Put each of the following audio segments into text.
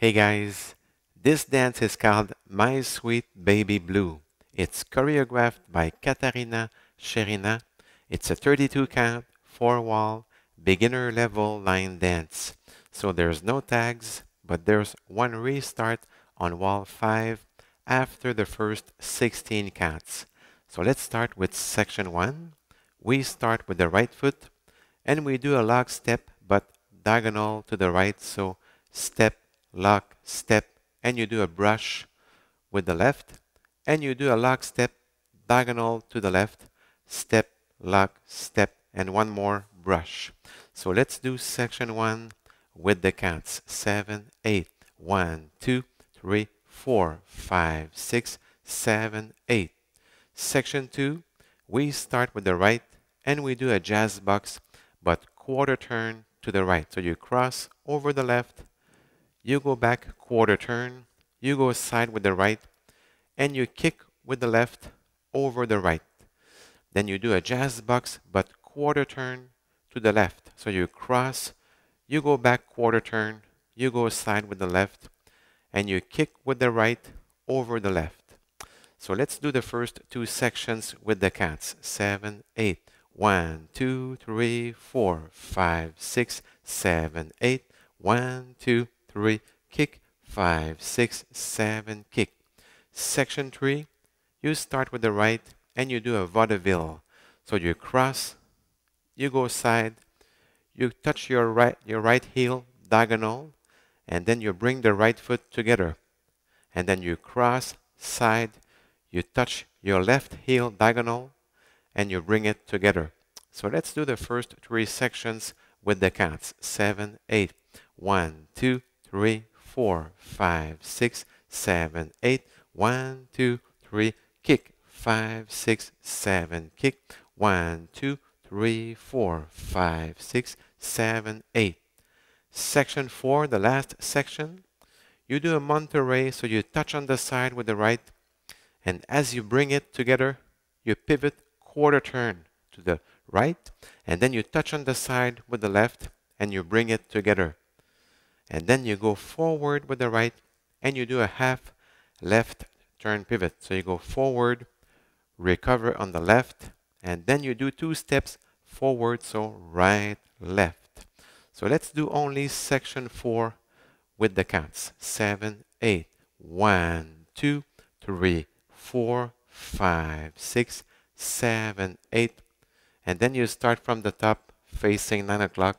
Hey guys, this dance is called My Sweet Baby Blue. It's choreographed by Katarina Sherina. It's a 32 count, 4 wall, beginner level line dance. So there's no tags, but there's one restart on wall 5 after the first 16 counts. So let's start with section 1. We start with the right foot and we do a lock step but diagonal to the right so step lock, step, and you do a brush with the left, and you do a lock step diagonal to the left, step, lock, step, and one more brush. So let's do section one with the counts. Seven, eight, one, two, three, four, five, six, seven, eight. Section two, we start with the right and we do a jazz box, but quarter turn to the right. So you cross over the left you go back quarter turn, you go side with the right, and you kick with the left over the right. Then you do a jazz box, but quarter turn to the left. So you cross, you go back quarter turn, you go side with the left, and you kick with the right over the left. So let's do the first two sections with the cats. Seven, eight. One, two, three, four, five, six, seven, eight. One, two three, kick, five, six, seven, kick. Section three, you start with the right and you do a vaudeville. So you cross, you go side, you touch your right, your right heel diagonal, and then you bring the right foot together. And then you cross, side, you touch your left heel diagonal, and you bring it together. So let's do the first three sections with the counts. Seven, eight three, four, five, six, seven, eight. One, two, three, kick. Five, six, seven, kick. One, two, three, four, five, six, seven, eight. Section four, the last section. You do a Monterey, so you touch on the side with the right, and as you bring it together, you pivot quarter turn to the right, and then you touch on the side with the left, and you bring it together and then you go forward with the right and you do a half left turn pivot. So you go forward, recover on the left, and then you do two steps forward, so right, left. So let's do only section 4 with the counts. 7, 8, 1, 2, 3, 4, 5, 6, 7, 8. And then you start from the top facing 9 o'clock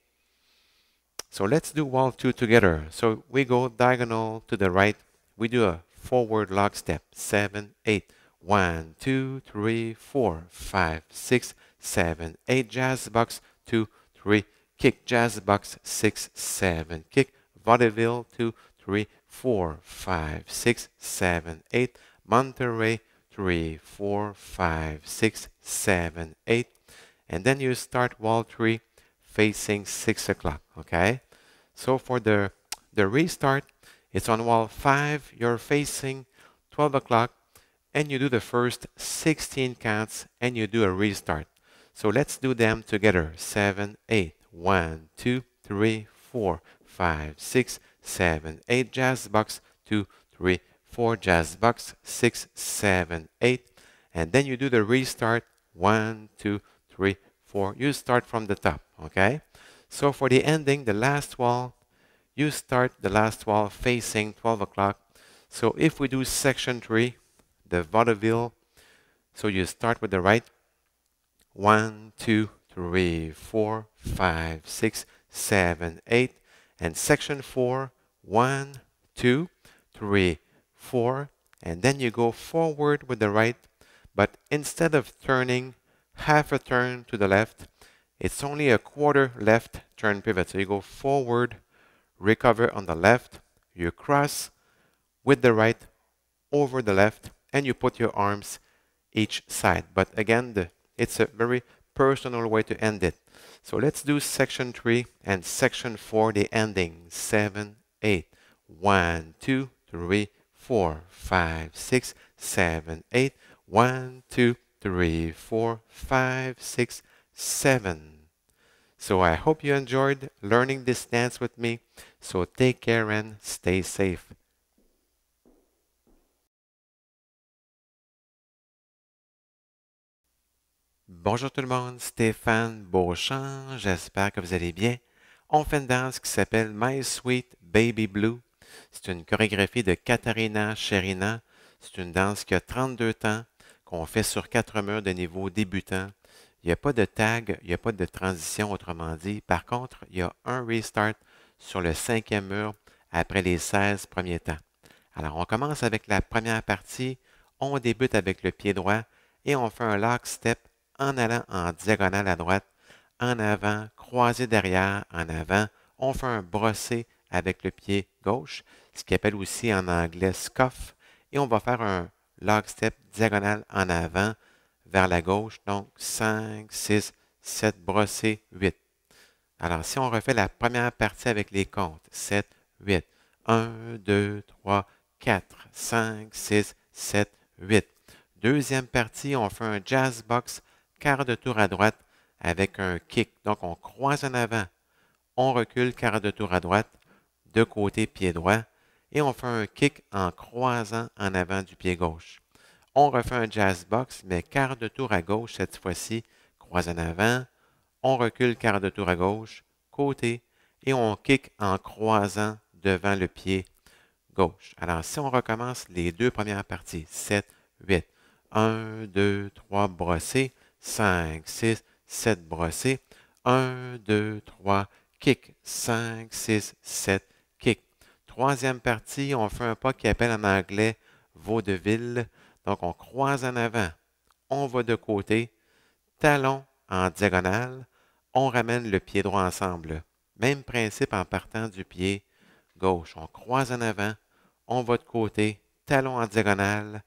So let's do wall two together. So we go diagonal to the right. We do a forward lock step, seven, eight. One, two, three, four, five, six, seven, eight. Jazz box, two, three, kick. Jazz box, six, seven, kick. Vaudeville, two, three, four, five, six, seven, eight. Monterey, three, four, five, six, seven, eight. And then you start wall three facing 6 o'clock, okay? So for the, the restart, it's on wall 5, you're facing 12 o'clock, and you do the first 16 counts, and you do a restart. So let's do them together. 7, 8, 1, 2, 3, 4, 5, 6, 7, 8, jazz box, 2, 3, 4, jazz box, 6, 7, 8. And then you do the restart. 1, 2, 3, for you start from the top, okay? So for the ending, the last wall, you start the last wall facing 12 o'clock. So if we do section 3, the vaudeville, so you start with the right, One, two, three, four, five, six, seven, eight, and section 4, and then you go forward with the right, but instead of turning half a turn to the left. It's only a quarter left turn pivot. So you go forward, recover on the left, you cross with the right over the left, and you put your arms each side. But again, the, it's a very personal way to end it. So let's do section 3 and section 4, the ending 7, 8. 1, 2, 3, 4, 5, 6, 7, 8. 1, 2, 3, 4, 5, 6, 7. So I hope you enjoyed learning this dance with me. So take care and stay safe. Bonjour tout le monde, Stéphane Beauchamp, j'espère que vous allez bien. On fait une danse qui s'appelle My Sweet Baby Blue. C'est une chorégraphie de Katharina Sherina. C'est une danse qui a 32 temps. On fait sur quatre murs de niveau débutant. Il n'y a pas de tag, il n'y a pas de transition, autrement dit. Par contre, il y a un restart sur le cinquième mur après les 16 premiers temps. Alors, on commence avec la première partie, on débute avec le pied droit et on fait un lock step en allant en diagonale à droite, en avant, croisé derrière, en avant. On fait un brossé avec le pied gauche, ce qu'on appelle aussi en anglais scuff, et on va faire un log step diagonale en avant vers la gauche. Donc, 5, 6, 7 brossé, 8. Alors, si on refait la première partie avec les comptes, 7, 8, 1, 2, 3, 4, 5, 6, 7, 8. Deuxième partie, on fait un jazz box, quart de tour à droite avec un kick. Donc, on croise en avant, on recule, quart de tour à droite, de côté, pied droit, et on fait un kick en croisant en avant du pied gauche. On refait un jazz box, mais quart de tour à gauche cette fois-ci, croise en avant, on recule quart de tour à gauche, côté, et on kick en croisant devant le pied gauche. Alors, si on recommence les deux premières parties, 7, 8, 1, 2, 3, brossé, 5, 6, 7, brossé, 1, 2, 3, kick, 5, 6, 7, Troisième partie, on fait un pas qui appelle en anglais vaudeville. Donc, on croise en avant, on va de côté, talon en diagonale, on ramène le pied droit ensemble. Même principe en partant du pied gauche. On croise en avant, on va de côté, talon en diagonale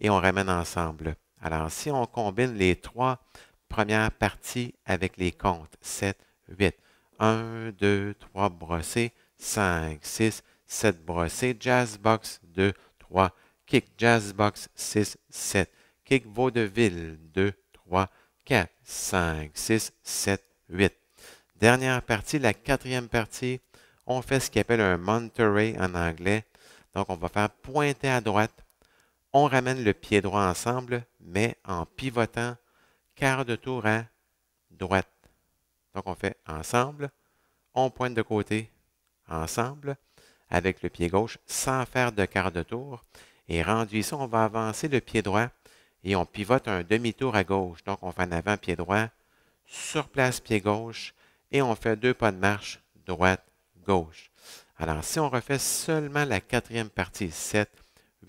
et on ramène ensemble. Alors, si on combine les trois premières parties avec les comptes, 7, 8, 1, 2, 3, brossé, 5, 6, 7 brossés, jazzbox 2, 3, kick, jazzbox 6, 7, kick vaudeville 2, 3, 4, 5, 6, 7, 8. Dernière partie, la quatrième partie, on fait ce qu'on appelle un Monterey en anglais. Donc, on va faire pointer à droite. On ramène le pied droit ensemble, mais en pivotant, quart de tour à droite. Donc, on fait ensemble. On pointe de côté, ensemble avec le pied gauche sans faire de quart de tour. Et rendu ici, on va avancer le pied droit et on pivote un demi-tour à gauche. Donc, on fait en avant pied droit, sur place pied gauche et on fait deux pas de marche droite, gauche. Alors, si on refait seulement la quatrième partie, 7,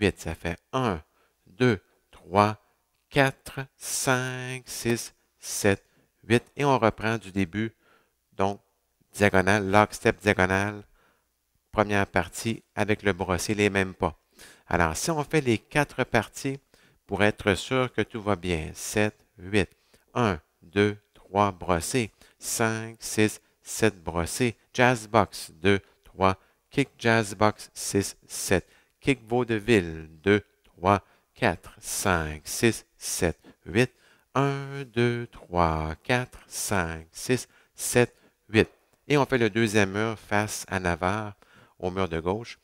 8, ça fait 1, 2, 3, 4, 5, 6, 7, 8. Et on reprend du début. Donc, diagonale, lock step diagonale, première partie avec le brossé, les mêmes pas. Alors, si on fait les quatre parties pour être sûr que tout va bien, 7, 8, 1, 2, 3 brossé, 5, 6, 7 jazz jazzbox, 2, 3, kick Jazz box, 6, 7, kick vaudeville, 2, 3, 4, 5, 6, 7, 8, 1, 2, 3, 4, 5, 6, 7, 8. Et on fait le deuxième mur face à Navarre mur de gauche.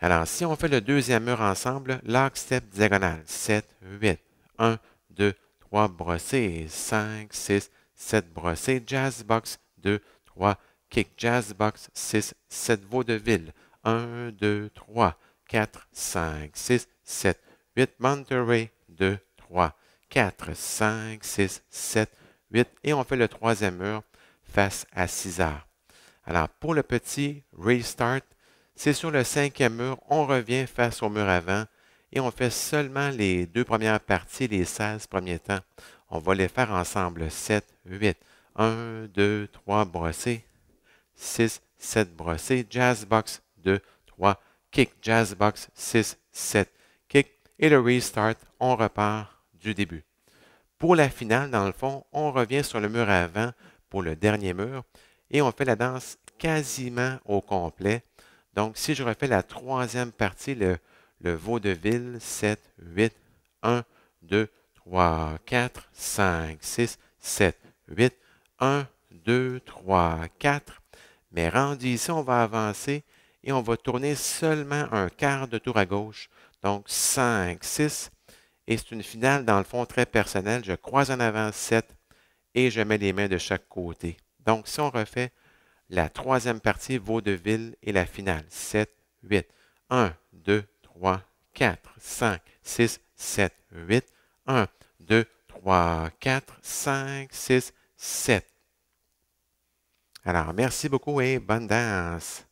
Alors, si on fait le deuxième mur ensemble, l'arc step diagonale, 7, 8, 1, 2, 3 brossé 5, 6, 7 brossé jazz box, 2, 3, kick, jazz box, 6, 7 vaudeville, 1, 2, 3, 4, 5, 6, 7, 8, Monterey, 2, 3, 4, 5, 6, 7, 8, et on fait le troisième mur face à 6 heures. Alors, pour le petit restart, c'est sur le cinquième mur, on revient face au mur avant et on fait seulement les deux premières parties, les 16 premiers temps. On va les faire ensemble, 7, 8, 1, 2, 3, brossé, 6, 7, brossé, jazz box, 2, 3, kick, jazz box, 6, 7, kick, et le restart, on repart du début. Pour la finale, dans le fond, on revient sur le mur avant pour le dernier mur et on fait la danse quasiment au complet. Donc, si je refais la troisième partie, le, vaudeville, 7, 8, 1, 2, 3, 4, 5, 6, 7, 8, 1, 2, 3, 4. Mais rendu ici, on va avancer et on va tourner seulement un quart de tour à gauche. Donc 5, 6. Et c'est une finale, dans le fond, très personnelle. Je croise en avant 7 et je mets les mains de chaque côté. Donc, si on refait la troisième partie, Vaudeville et la finale, 7, 8, 1, 2, 3, 4, 5, 6, 7, 8, 1, 2, 3, 4, 5, 6, 7. Alors, merci beaucoup et bonne danse.